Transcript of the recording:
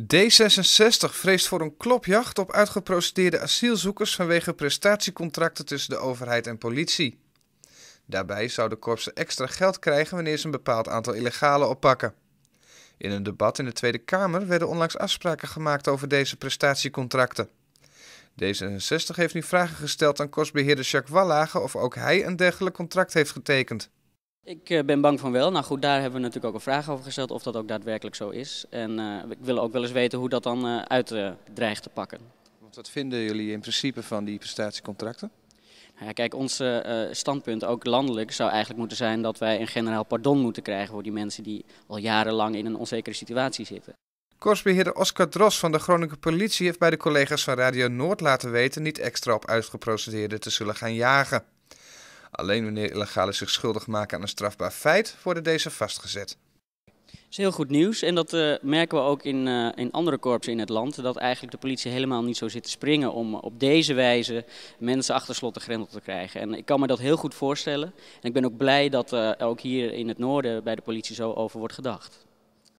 D66 vreest voor een klopjacht op uitgeprocedeerde asielzoekers vanwege prestatiecontracten tussen de overheid en politie. Daarbij zouden korpsen extra geld krijgen wanneer ze een bepaald aantal illegalen oppakken. In een debat in de Tweede Kamer werden onlangs afspraken gemaakt over deze prestatiecontracten. D66 heeft nu vragen gesteld aan kostbeheerder Jacques Wallage of ook hij een dergelijk contract heeft getekend. Ik eh, ben bang van wel. Nou goed, daar hebben we natuurlijk ook een vraag over gesteld of dat ook daadwerkelijk zo is. En uh, ik wil ook wel eens weten hoe dat dan uh, uit uh, te pakken. Want wat vinden jullie in principe van die prestatiecontracten? Nou ja, kijk, ons standpunt, ook landelijk, zou eigenlijk moeten zijn dat wij een generaal pardon moeten krijgen voor die mensen die al jarenlang in een onzekere situatie zitten. Korpsbeheerder Oscar Dros van de Groningen Politie heeft bij de collega's van Radio Noord laten weten niet extra op uitgeprocedeerden te zullen gaan jagen. Alleen wanneer illegale zich schuldig maken aan een strafbaar feit, worden deze vastgezet. Dat is heel goed nieuws en dat eh, merken we ook in, eh, in andere korpsen in het land. Dat eigenlijk de politie helemaal niet zo zit te springen om op deze wijze mensen achter slot en grendel te krijgen. En ik kan me dat heel goed voorstellen. En ik ben ook blij dat uh, ook hier in het noorden bij de politie zo over wordt gedacht.